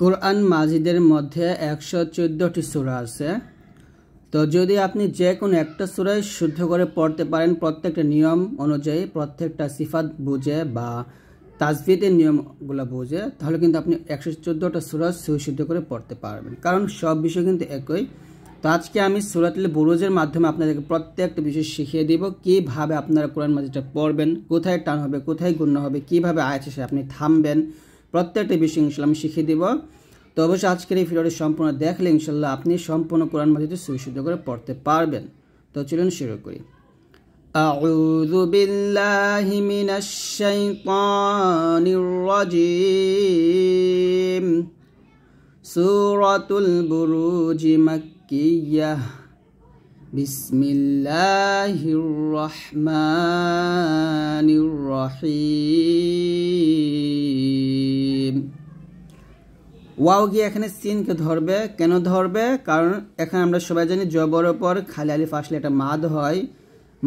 কোরআন মাজিদের মধ্যে একশো চোদ্দোটি সুরা আছে তো যদি আপনি যে কোনো একটা সুরাই শুদ্ধ করে পড়তে পারেন প্রত্যেকটা নিয়ম অনুযায়ী প্রত্যেকটা সিফাত বুঝে বা তাজবিদের নিয়মগুলো বুঝে তাহলে কিন্তু আপনি একশো চোদ্দোটা সুরাজ সুশুদ্ধ করে পড়তে পারবেন কারণ সব বিষয় কিন্তু একই তো আজকে আমি সুরাতিল বুরুজের মাধ্যমে আপনাদেরকে প্রত্যেকটা বিষয় শিখিয়ে দিব কীভাবে আপনারা কোরআন মাজিদটা পড়বেন কোথায় টান হবে কোথায় গুণ হবে কীভাবে আয়াছে সে আপনি থামবেন প্রত্যেকটা বিষয় ইনশাল্লাহ আমি শিখিয়ে দেব তো অবশ্যই আজকের এই ভিডিওটি সম্পূর্ণ দেখলে ইনশাল্লাহ আপনি সম্পূর্ণ কোরআন মাজিদ সুবিশুদ্ধ করে পড়তে পারবেন তো চলুন শুরু করি أعوذ بالله من الشيطان الرجيم سورة البروج مكية بسم الله الرحمن الرحيم ওয়াও গিয়ে এখানে সিনকে ধরবে কেন ধরবে কারণ এখানে আমরা সবাই জানি জবরের পর খালি আলিফ আসলে একটা মাদ হয়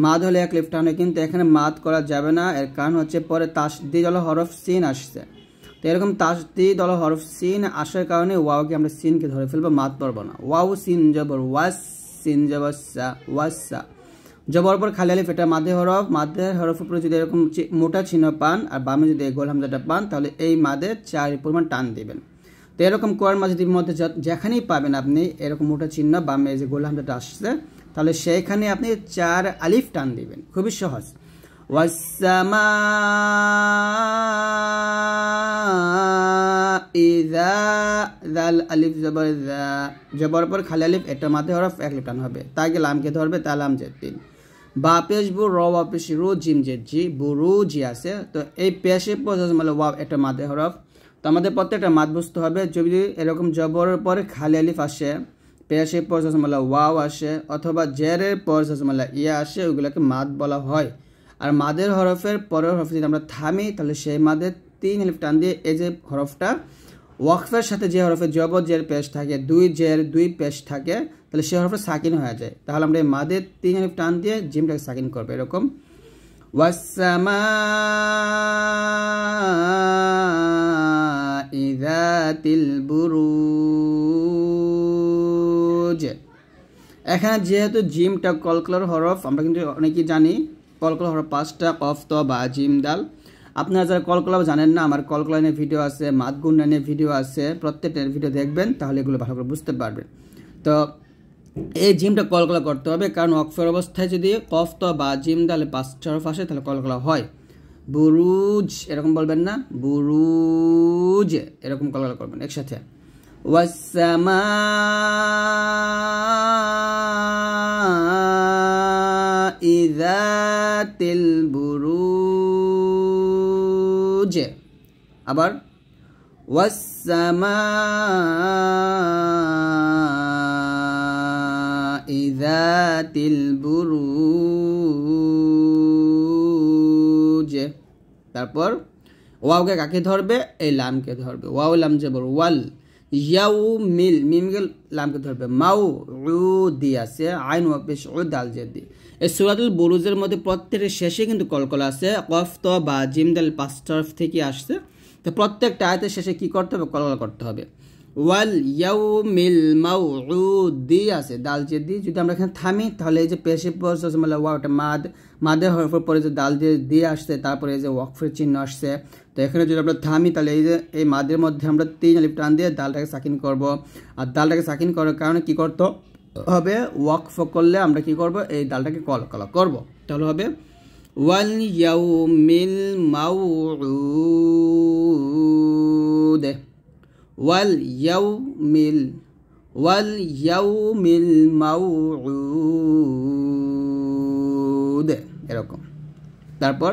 মাদ হলে এক লিফ টানে কিন্তু এখানে মাদ করা যাবে না এর কারণ হচ্ছে পরে তাস তাসদি দল হরফ সিন আসছে তো এরকম তাস তাসদি দল হরফ সিন আসার কারণে ওয়াও গিয়ে আমরা সিনকে ধরে ফেলবো মাদ পড়বো না ওয়াও সিন জবর ওয়াস সিন জবসা ওয়াসা জবর পর খালি আলিফ এটা মাদে হরফ মাদে হরফ উপরে যদি এরকম মোটা চিহ্ন পান আর বামে যদি গোল হামজাটা পান তাহলে এই মাদে চার পরিমাণ টান দেবেন তো এরকম কোয়ার মাজিদের মধ্যে যেখানেই পাবেন আপনি এরকম মোটা চিহ্ন বামে যে গোল হামজাটা আসছে তাহলে সেইখানে আপনি চার আলিফ টান দিবেন খুবই সহজ দাল আলিফ জবর দা পর খালি আলিফ এটা মাথায় হরফ এক লিপটান হবে তাকে লামকে ধরবে তা লাম জেদ তিন বা পেশ বু র ওয়া পেশ রু জিম যে জি বু রু জি আছে তো এই পেশে মানে ওয়া এটা মাথায় হরফ তো আমাদের প্রত্যেকটা মাত বুঝতে হবে যদি এরকম জবরের পরে খালি আলিফ আসে পেশের পর সাসমালা ওয়াও আসে অথবা জেরের পর সাসমালা ইয়ে আসে ওগুলোকে মাত বলা হয় আর মাদের হরফের পরের হরফ যদি আমরা থামি তাহলে সেই মাদের তিন হেলিফ টান দিয়ে এই যে হরফটা ওয়াকফের সাথে যে হরফে জব জের পেশ থাকে দুই জের দুই পেশ থাকে তাহলে সেই হরফে সাকিন হয়ে যায় তাহলে আমরা এই মাদের তিন হেলিফ টান দিয়ে জিমটাকে সাকিন করবো এরকম এখানে যেহেতু জিমটা কলকলার হরফ আমরা কিন্তু অনেকেই জানি কলকলা হলো পাঁচটা কফ ত বা জিম ডাল আপনারা যারা কলকলাপ জানেন না আমার কলকলা নিয়ে ভিডিও আছে মাতগুন্ডা নিয়ে ভিডিও আছে প্রত্যেকটা ভিডিও দেখবেন তাহলে এগুলো ভালো করে বুঝতে পারবেন তো এই জিমটা কলকলা করতে হবে কারণ অক্ষর অবস্থায় যদি কফ ত বা জিম তাহলে পাঁচটা হরফ আসে তাহলে কলকলা হয় বুরুজ এরকম বলবেন না বুরুজ এরকম কলকলা করবেন একসাথে ওয়াসামা ইদাতিল বুরুজ আবার ওয়াসামা ইদাতিল বুরুজ তারপর ওয়াওকে কাকে ধরবে এই লামকে ধরবে ওয়াও লাম বল ওয়াল ইয়াউ মিল মিমকে লামকে ধরবে মাউ রু দি আছে আইন ওয়াপিস ও দাল দি সুরাতুল বুরুজের মধ্যে প্রত্যেকের শেষে কিন্তু কলকলা আছে কফ ত বা জিমদাল পাস্টার থেকে আসছে তো প্রত্যেকটা আয়তের শেষে কি করতে হবে কলকলা করতে হবে ওয়াল ইয়াউ মিল মাউ দি আছে ডাল জে দি যদি আমরা এখানে থামি তাহলে এই যে পেশে পড়ছে ওয়াটা মাদ মাদে হওয়ার পরে যে ডাল যে দিয়ে আসছে তারপরে এই যে ওয়াকফের চিহ্ন আসছে তো এখানে যদি আমরা থামি তাহলে এই যে এই মাদের মধ্যে আমরা তিন আলিফ টান দিয়ে ডালটাকে সাকিন করব আর ডালটাকে সাকিন করার কারণে কী করতো হবে ওয়াক ফ করলে আমরা কি করব এই ডালটাকে কল কল করব তাহলে হবে ওয়াল ইয়াউমিল মাউউদ ওয়াল ইয়াউমিল ওয়াল ইয়াউমিল দে এরকম তারপর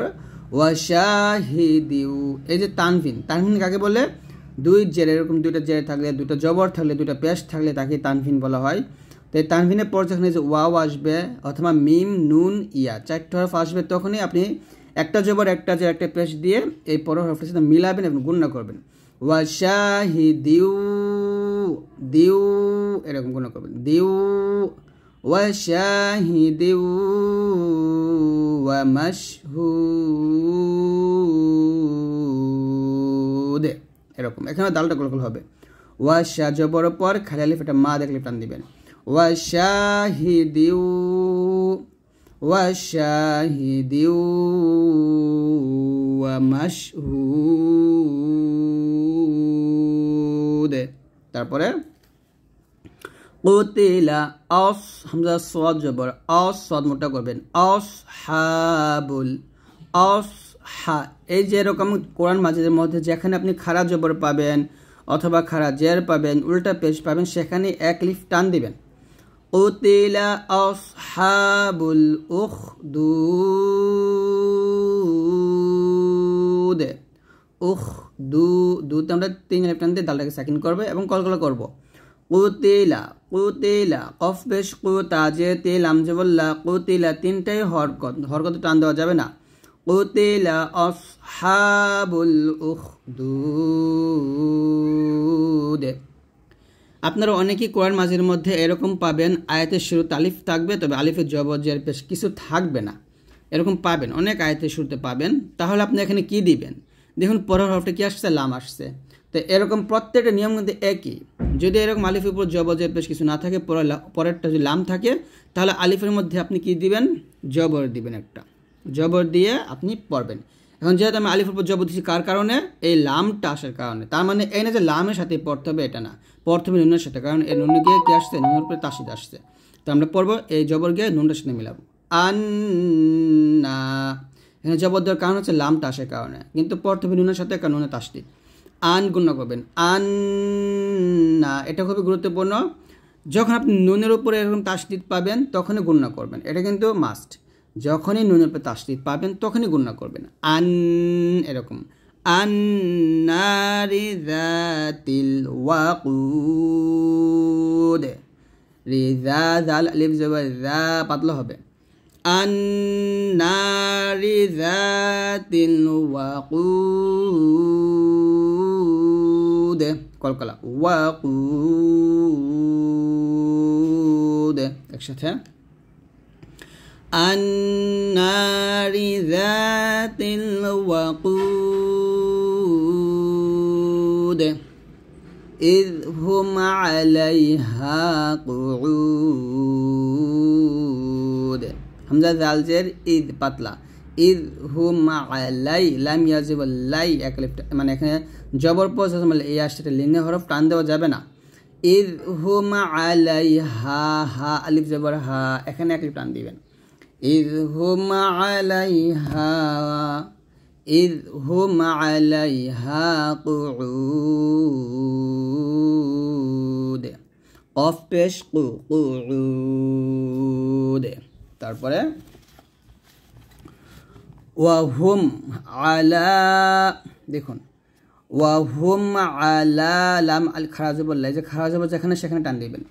ওয়াশাহিদিউ এই যে তানভিন তানভিন কাকে বলে দুই জের এরকম দুইটা জের থাকলে দুটো জবর থাকলে দুটো পেশ থাকলে তাকে তানভিন বলা হয় তাই তানভিনের পর যখন এই যে ওয়াও আসবে অথবা মিম নুন ইয়া চারটে হরফ আসবে তখনই আপনি একটা জবর একটা যে একটা পেশ দিয়ে এই পর হরফটার সাথে মিলাবেন এবং গুণনা করবেন ওয়া শাহি দিউ দিউ এরকম গুণনা করবেন দিউ দিউ ওয়া ومشهود এরকম এখানে দালটা গোল হবে ওয়া জবর পর খালি আলিফ এটা মা দেখলে টান দিবেন وشاهد وشاهد ومشهود তারপরে কুতিলা অস হামজা সদ জবর অস সদ মোটা করবেন অস হাবুল অস হা এই যেরকম কোরআন মাজিদের মধ্যে যেখানে আপনি খারাপ জবর পাবেন অথবা খারাপ জের পাবেন উল্টা পেশ পাবেন সেখানে এক লিফ টান দিবেন قتل أصحاب الأخدود উখদুদ আমরা তিন লেফটান দিয়ে দালটাকে সাকিন করবো এবং কলকলা করব কুতিলা কুতিলা কফ বেশ কু তাজে তেল আমজবল্লা কুতিলা তিনটাই হরকত হরকত টান দেওয়া যাবে না কুতিলা অসহাবুল উখদুদ আপনারা অনেকেই কোরআন মাজির মধ্যে এরকম পাবেন আয়াতের শুরু তালিফ থাকবে তবে আলিফের জবজের পেশ কিছু থাকবে না এরকম পাবেন অনেক আয়াতের শুরুতে পাবেন তাহলে আপনি এখানে কি দিবেন দেখুন পরের হরফটা কী আসছে লাম আসছে তো এরকম প্রত্যেকটা নিয়ম কিন্তু একই যদি এরকম আলিফের উপর জবজের পেশ কিছু না থাকে পরে পরেরটা যদি লাম থাকে তাহলে আলিফের মধ্যে আপনি কি দিবেন জবর দিবেন একটা জবর দিয়ে আপনি পড়বেন এখন যেহেতু আমি আলিফুল উপর জব দিচ্ছি কার কারণে এই লামটা আসার কারণে তার মানে এই না যে লামের সাথে পড়তে হবে এটা না হবে নুনের সাথে কারণ এই নুনে গিয়ে কী আসছে নুনের উপরে তাসিদ আসছে তো আমরা পড়বো এই জবর গিয়ে নুনটার সাথে মিলাব আন্না এখানে জবর দেওয়ার কারণ হচ্ছে লামটা আসার কারণে কিন্তু হবে নুনের সাথে কারণ নুনে তাসদিদ আন গুণনা করবেন আন না এটা খুবই গুরুত্বপূর্ণ যখন আপনি নুনের উপরে এরকম তাসদিদ পাবেন তখনই গুণ্য করবেন এটা কিন্তু মাস্ট যখনই নুনের পর তাসদিদ পাবেন তখনই গুণনা করবেন আন এরকম আন্নারিদাতিল ওয়াকুদ রিজা জাল আলিফ জা পাতলা হবে আন্নারিদাতিল ওয়াকুদ কলকলা ওয়াকুদ একসাথে النار ذات الوقود إذ هم عليها قعود همزة ذالجر إذ بطلة ঈদ হু মা লাই লাম ইয়াজিব লাই এক মানে এখানে জবর পোজ মানে এই আসটা লিনে হরফ টান দেওয়া যাবে না ঈদ হু মা আলাই হা হা আলিফ জবর হা এখানে এক টান দিবেন إذ هم عليها إذ هم عليها قعود قف পেশ কু قعود তারপরে ওয়াহুম আলা দেখুন ওয়াহুম আলা লাম আল খারাজ বললে যে খারাজ বলছে এখানে সেখানে টান দিবেন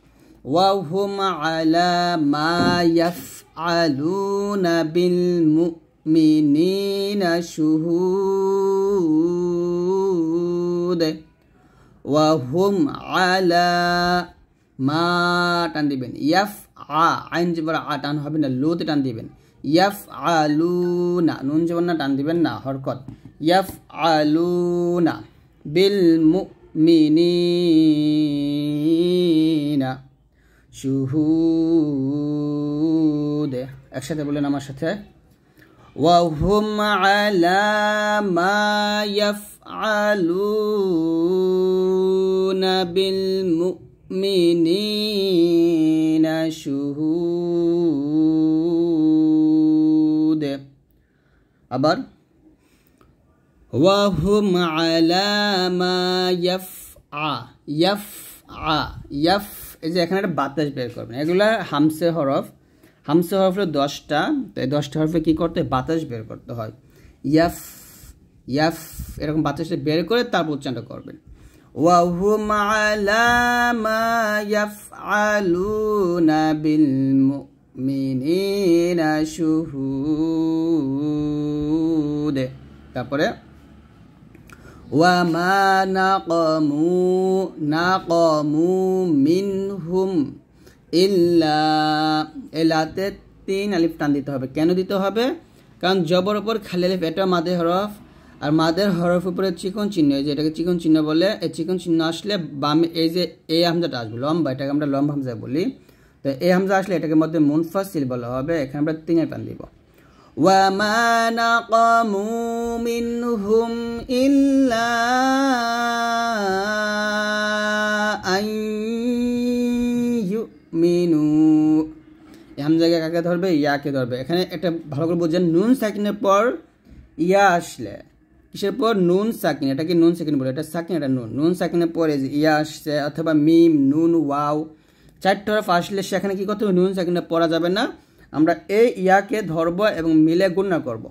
وهم على ما يفعلون بالمؤمنين شهود وهم على ما টান দিবেন ইয়াফ আ আইন জবর আ টান হবে না লুতে টান দিবেন ইয়াফ আলুনা নুন জবর না টান দিবেন না হরকত ইয়াফ আলুনা বিল শুহুদ একসাথে বলেন আমার সাথে ওয়াহুম আলা মা ইয়াফআলুনা বিল মুমিনিনা শুহুদ আবার ওয়াহুম আলা মা ইয়াফআ ইয়াফআ এই যে এখানে একটা বাতাস বের করবেন এগুলা হামসে হরফ হামসে হরফে দশটা তো এই দশটা হরফে কী করতে হয় বাতাস বের করতে হয় ইয়াফ ইয়াফ এরকম বাতাসটা বের করে তারপর উচ্চারণটা করবেন তারপরে وما نقموا نقموا منهم إلا এলাতে তিন আলিফ টান দিতে হবে কেন দিতে হবে কারণ জবর ওপর খালি আলিফ এটা মাদের হরফ আর মাদের হরফ উপরে চিকন চিহ্ন এই যে এটাকে চিকন চিহ্ন বলে এই চিকন চিহ্ন আসলে বামে এই যে এ হামজাটা আসবে লম্বা এটাকে আমরা লম্বা হামজা বলি তো এ হামজা আসলে এটাকে মধ্যে মুনফাসিল বলা হবে এখানে আমরা তিনের টান দিব وما نقموا منهم إلا أن يؤمنوا এমন জায়গায় কাকে ধরবে ইয়াকে ধরবে এখানে একটা ভালো করে বুঝছেন নুন সাকিনের পর ইয়া আসলে কিসের পর নুন সাকিন কি নুন সাকিন বলে এটা সাকিন এটা নুন নুন সাকিনের পরে ইয়া আসছে অথবা মিম নুন ওয়াও চারটে হরফ আসলে সেখানে কি করতে হবে নুন সাকিনটা পড়া যাবে না আমরা এই ইয়াকে ধরব এবং মিলে গুণা করব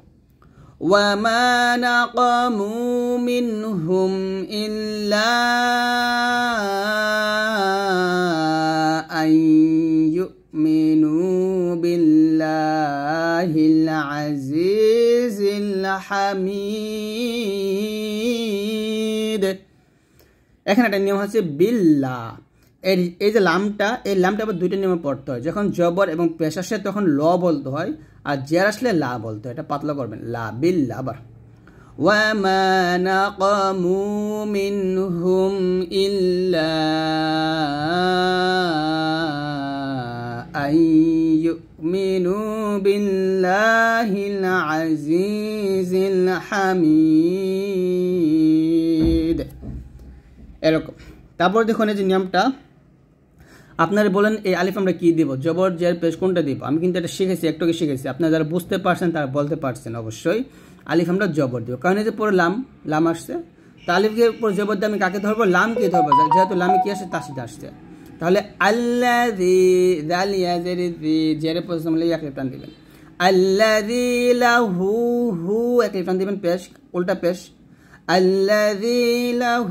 মিনহুম ইল্লা মিনু হামিদ এখানে একটা নিয়ম হচ্ছে বিল্লা এর এই যে লামটা এই লামটা আবার দুইটা নিয়মে পড়তে হয় যখন জবর এবং পেশ আসে তখন ল বলতে হয় আর জের আসলে লা বলতে হয় এটা পাতলা করবেন লা বিল লাবার وما نقموا منهم إلا এরকম তারপর দেখুন এই যে নিয়মটা আপনারা বলেন এই আলিফ আমরা কী দিব জবর জের পেশ কোনটা দিব আমি কিন্তু এটা শিখেছি একটুকে শিখেছি আপনারা যারা বুঝতে পারছেন তারা বলতে পারছেন অবশ্যই আলিফ আমরা জবর দিব কারণ এই যে পরে লাম লাম আসছে তা আলিফকে পরে জবর দিয়ে আমি কাকে ধরবো লামকে ধরবো যেহেতু লামে কি আসে তাসিদ আসছে তাহলে আল্লাহ এক দিবেন আল্লাহ হু এক দিবেন পেশ উল্টা পেশ الذي له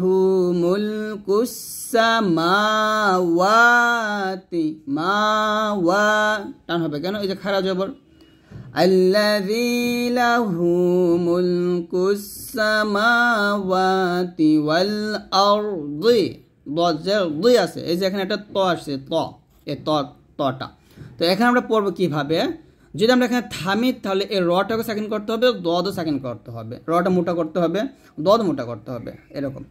ملك السماوات ما وا টান হবে কেন এই যে খারা জবর الذي له ملك السماوات والأرض বজ্রের দুই আছে এই যে এখানে একটা ত আসছে ত এ ত তটা তো এখানে আমরা পড়বো কিভাবে যদি আমরা এখানে থামি তাহলে এই রটাকে সেকেন্ড করতে হবে দদও সেকেন্ড করতে হবে রটা মোটা করতে হবে দদ মোটা করতে হবে এরকম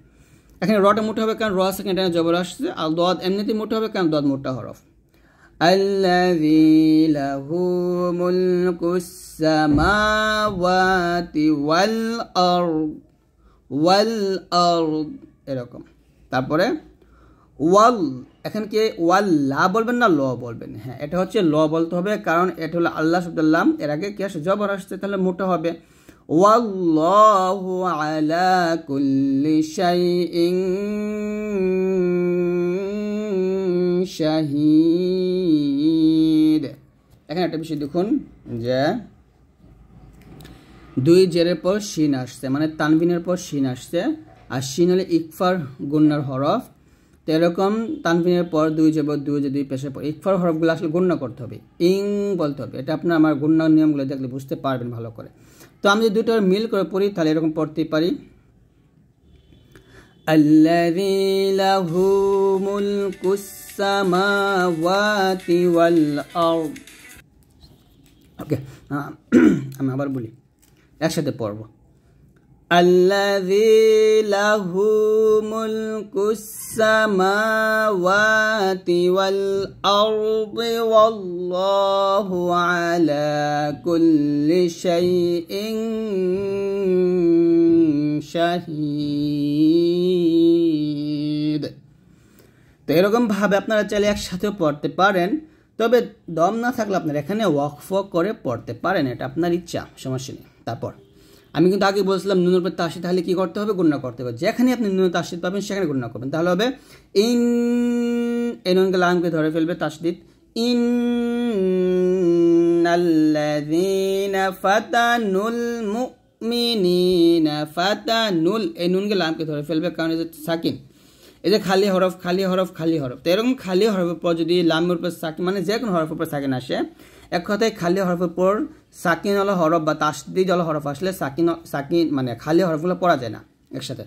এখানে রটা মোটা হবে কারণ র সেকেন্ড এখানে জবর আসছে আর দদ এমনিতে মোটা হবে কারণ দদ মোটা হরফ এরকম তারপরে ওয়াল এখানকে ওয়াল লা বলবেন না ল বলবেন হ্যাঁ এটা হচ্ছে ল বলতে হবে কারণ এটা হলো আল্লাহ শব্দাল্লাম এর আগে ক্যাশ জবর আসছে তাহলে মোটা হবে ওয়াল্লাহু আলা কুল্লি শাইইন শাহিদ এখানে একটা বিষয় দেখুন যে দুই জেরের পর শিন আসছে মানে তানবিনের পর শিন আসছে আর সিন হলে ইকফার গুন্নার হরফ তো এরকম পর দুই যাব দুই যদি পেশের পর ইকফার হরফগুলো আসলে গুণ্য করতে হবে ইং বলতে হবে এটা আপনার আমার গুণ্য নিয়মগুলো দেখলে বুঝতে পারবেন ভালো করে তো আমি যদি দুটোর মিল করে পড়ি তাহলে এরকম পড়তে পারি ওকে আমি আবার বলি একসাথে পড়বো الذي له ملك السماوات والأرض والله على كل شيء شهيد তো এরকমভাবে আপনারা চাইলে একসাথেও পড়তে পারেন তবে দম না থাকলে আপনারা এখানে ওয়াকফ করে পড়তে পারেন এটা আপনার ইচ্ছা সমস্যা নেই তারপর আমি কিন্তু আগে বলছিলাম ন্যূনতম উপর তাসিদ তাহলে কী করতে হবে গুণনা করতে হবে যেখানে আপনি ন্যূনতম তাসিদ পাবেন সেখানে গুণনা করবেন তাহলে হবে ইন এন নুনকে লামকে ধরে ফেলবে তাসদিদ ইন الذين فتنوا المؤمنين فتنوا এই নুনকে লামকে ধরে ফেলবে কারণ সাকিন এই যে খালি হরফ খালি হরফ খালি হরফ তো এরকম খালি হরফের পর যদি লামের উপর সাকিন মানে যে কোনো হরফের উপর সাকিন আসে এক কথায় খালি হরফের পর সাকিন হলো হরফ বা তাসদি জল হরফ আসলে সাকিন সাকিন মানে খালি হরফগুলো পড়া যায় না একসাথে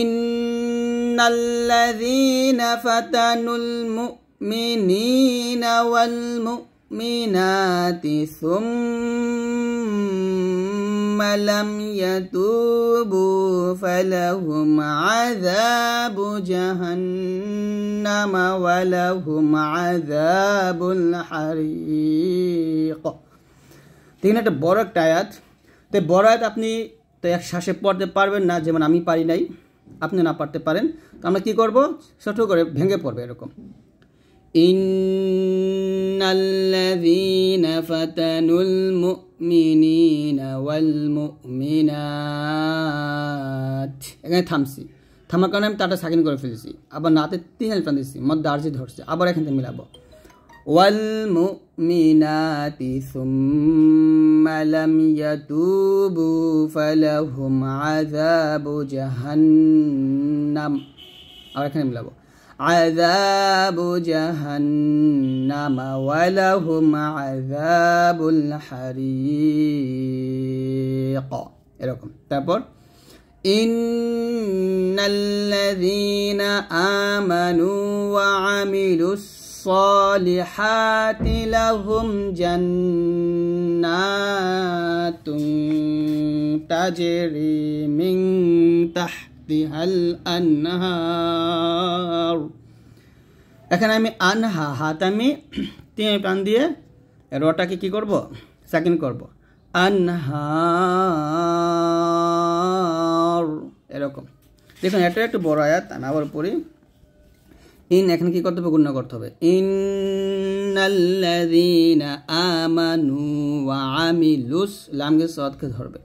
ইন্নাল্লাযীনা ফাতানুল মুমিনিনা ওয়াল মুমিনাত المؤمنات ثم لم يتوبوا فلهم عذاب جهنم ولهم عذاب الحريق দেখেন একটা বড় একটা আয়াত তো বড় আয়াত আপনি তো এক শ্বাসে পড়তে পারবেন না যেমন আমি পারি নাই আপনি না পারতে পারেন তো আমরা কী করবো ছোটো করে ভেঙে পড়বে এরকম إن الذين فتنوا المؤمنين والمؤمنات এখানে থামছি থামার কারণে আমি তাটা সাকিন করে ফেলেছি আবার নাতে তিন আলিফ টান দিচ্ছি মত দার্জি ধরছে আবার এখান থেকে মিলাবো والمؤمنات ثم لم يتوبوا فلهم عذاب جهنم আবার এখানে মিলাবো عذاب جهنم ولهم عذاب الحريق إلكم তারপর إن الذين آمنوا وعملوا الصالحات لهم جنات تجري من تحت تحتها الأنهار এখানে আমি আনহা হাত আমি তিন প্রাণ দিয়ে রটাকে কি করব সেকেন্ড করব আনহার এরকম দেখুন এটা একটু বড় আয়াত আমি আবার পড়ি ইন এখানে কি করতে হবে গুণ্য করতে হবে ইন্নাল্লাযীনা আমানু ওয়া আমিলুস লামকে সৎকে ধরবে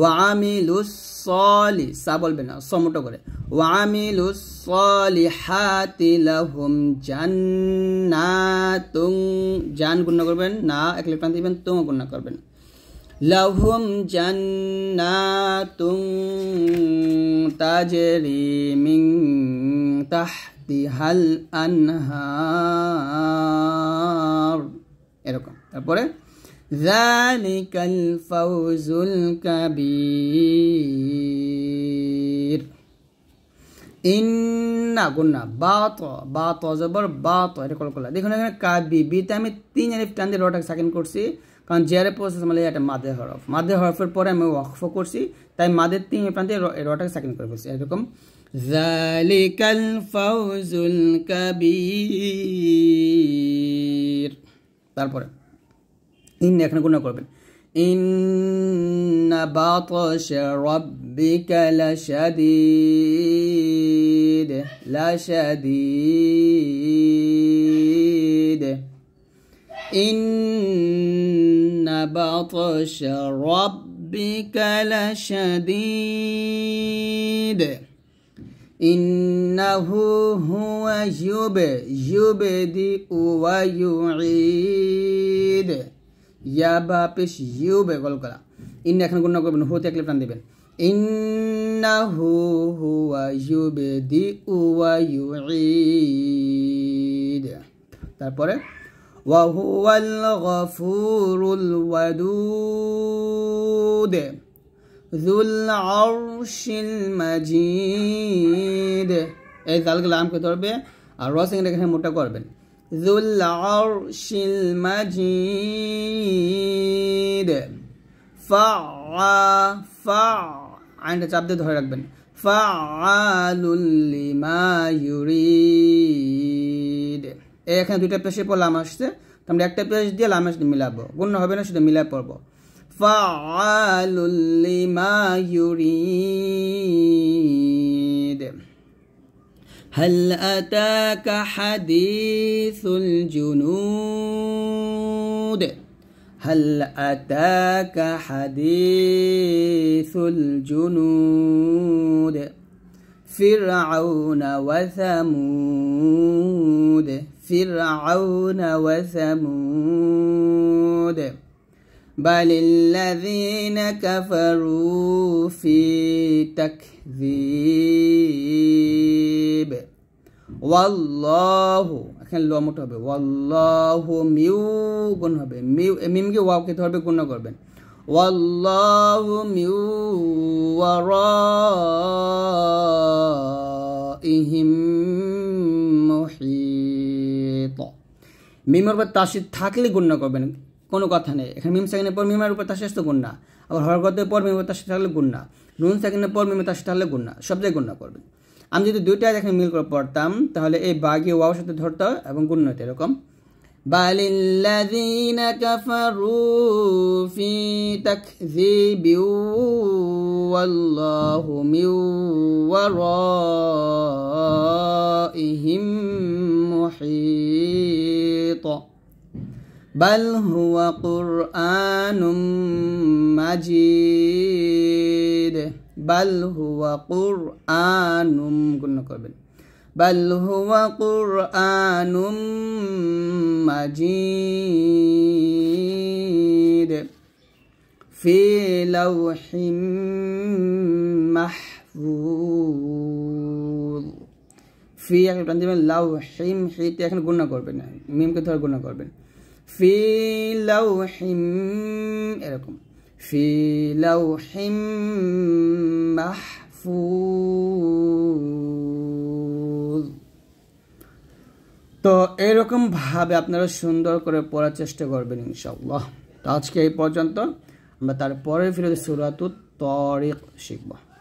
ওয়ামিলুস সলি সা বলবে না সমুটো করে ওয়ামিলুস সলি হাতি না তুং জান গুণ করবেন না এক লেফট দিবেন তুং গুণ করবেন লাহুম জান্নাতুং তাজরি মিং তাহতিহাল আনহার এরকম তারপরে ذلك الفوز الكبير ইন্না গুন্না বাত বাত জবর বাত এটা কল দেখুন এখানে কাবি বিতে আমি তিন আলিফ টান দিয়ে রটা সাকিন করছি কারণ জেরে প্রসেস মানে এটা মাদে হরফ মাদে হরফের পরে আমি ওয়াকফ করছি তাই মাদের তিন প্রান্তে রটাকে সাকিন করে ফেলছি এরকম জালিকাল ফাউজুল কাবির তারপরে إن إحنا قلنا إن بطش ربك لشديد لشديد إن بطش ربك لشديد إنه هو يبدئ ويعيد ইয়া বা পেশ ইউ বেগল করা ইন এখন গুণ করবেন হুতে এক টান দেবেন ইন্না হু হুয়া ইউ বে উয়া ইউ তারপরে وهو الغفور الودود ذو العرش المجيد এই জালগুলো আমকে ধরবে আর রসিং এখানে মোটা করবেন ذو العرش المجيد فع فع আইনটা চাপ দিয়ে ধরে রাখবেন ফাউলিমায়ুরিড এখানে দুইটা পেশে পর লাম আসছে আমরা একটা পেশ দিয়ে লাম আসতে মিলাবো গুণ হবে না শুধু মিলাই মিলায় পড়বো ফাউলিমায়ুরিড هل أتاك حديث الجنود هل أتاك حديث الجنود فرعون وثمود فرعون وثمود بل الذين كفروا في تكفير জিব ওয়াল্লাহু এখানে ল মোটা হবে ওয়াল্লাহু মিউ গুণ হবে মিউ মিমকে ওয়াও খেতে হবে গুণ করবেন ওয়াল্লাহু মিউ ওয়ারাইহিম মুহিত মিমের উপর তাসিদ থাকলে গুণ করবেন কোনো কথা নেই এখানে মিম সেকেন্ডের পর মিমার উপর তাসে শেষ তো গুণনা আবার পর মিমের তাসে থাকলে গুন্না নুন সেকেন্ডের পর মিমের তাসে থাকলে গুন্না সব জায়গায় গুন্না করবেন আমি যদি দুইটা এখানে মিল করে পড়তাম তাহলে এই বাগি ওয়াও সাথে ধরতো এবং গুণ হতো এরকম بل الذين بل هو قرآن مجيد بل هو قرآن গুণ করবেন بل هو قرآن مجيد في لوح محفوظ ফি একটা টান দেবেন লাউ হিম হিতে এখানে গুণা করবেন মিমকে ধরে গুণা করবেন ফি লাউহিম এরকম ফি লাউহিম মাহফুজ তো এরকম ভাবে আপনারা সুন্দর করে পড়ার চেষ্টা করবেন ইনশাআল্লাহ তো আজকে এই পর্যন্ত আমরা তারপরে ফিরে সুরাত তরিক শিখবো